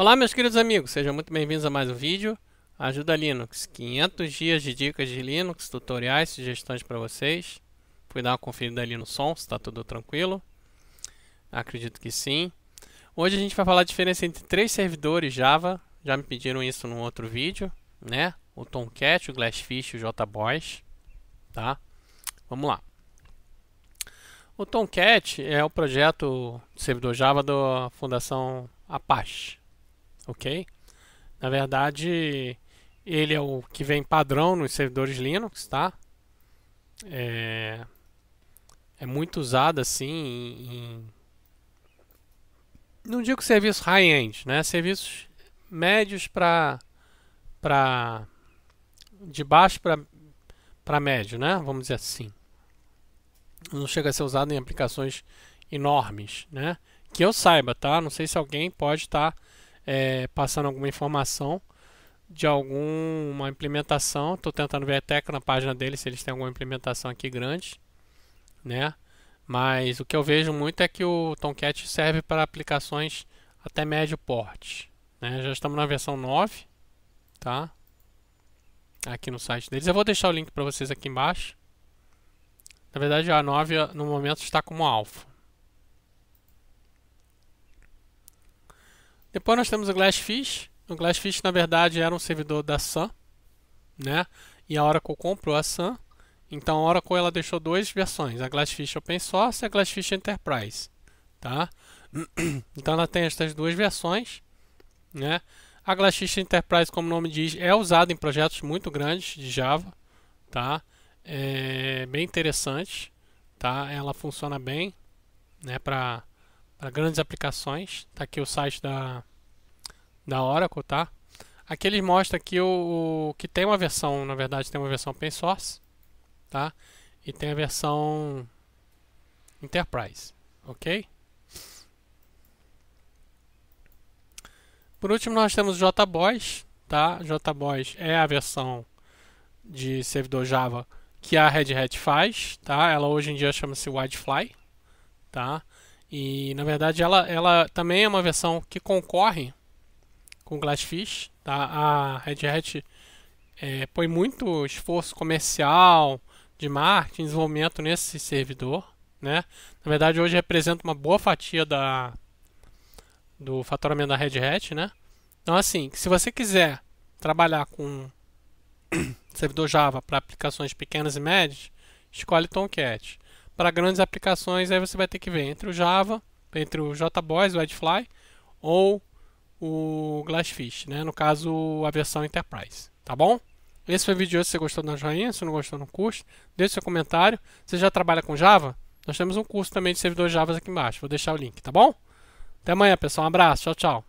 Olá meus queridos amigos, sejam muito bem-vindos a mais um vídeo Ajuda Linux, 500 dias de dicas de Linux, tutoriais, sugestões para vocês Fui dar uma conferida ali no som, se está tudo tranquilo Acredito que sim Hoje a gente vai falar a diferença entre três servidores Java Já me pediram isso num outro vídeo, né? O Tomcat, o Glassfish e o JBoss Tá? Vamos lá o Tomcat é o projeto de servidor Java da Fundação Apache, ok? Na verdade, ele é o que vem padrão nos servidores Linux, tá? É, é muito usado assim em... não digo serviços high-end, né? Serviços médios para para de baixo para para médio, né? Vamos dizer assim. Não chega a ser usado em aplicações enormes, né? Que eu saiba, tá? Não sei se alguém pode estar tá é, passando alguma informação de alguma implementação. Estou tentando ver até na página deles se eles têm alguma implementação aqui grande, né? Mas o que eu vejo muito é que o Tomcat serve para aplicações até médio porte. Né? Já estamos na versão 9, tá? Aqui no site deles. Eu vou deixar o link para vocês aqui embaixo. Na verdade, a 9 no momento está como alfa. Depois nós temos o Glassfish. O Glassfish, na verdade, era um servidor da Sun, né? E a Oracle comprou a Sun. Então a Oracle ela deixou duas versões, a Glassfish Open Source e a Glassfish Enterprise, tá? Então ela tem estas duas versões, né? A Glassfish Enterprise, como o nome diz, é usada em projetos muito grandes de Java, tá? É bem interessante, tá? Ela funciona bem, né? Para para grandes aplicações. Está aqui o site da, da Oracle, tá? Aqui eles mostram aqui o, o, que tem uma versão, na verdade tem uma versão open source, tá? E tem a versão Enterprise, ok? Por último nós temos o JBoss, tá? JBoss é a versão de servidor Java que a Red Hat faz, tá? Ela hoje em dia chama-se Widefly, tá? E na verdade ela, ela também é uma versão que concorre com Glassfish. Tá? A Red Hat é, põe muito esforço comercial, de marketing, desenvolvimento nesse servidor. Né? Na verdade hoje representa uma boa fatia da, do faturamento da Red Hat. Né? Então assim, se você quiser trabalhar com servidor Java para aplicações pequenas e médias, escolhe Tomcat para grandes aplicações, aí você vai ter que ver entre o Java, entre o JBoss, o Edfly ou o Glassfish, né? no caso a versão Enterprise, tá bom? Esse foi o vídeo de hoje, se você gostou da joinha, se não gostou não curte, deixe seu comentário, você já trabalha com Java? Nós temos um curso também de servidores Java aqui embaixo, vou deixar o link, tá bom? Até amanhã pessoal, um abraço, tchau tchau!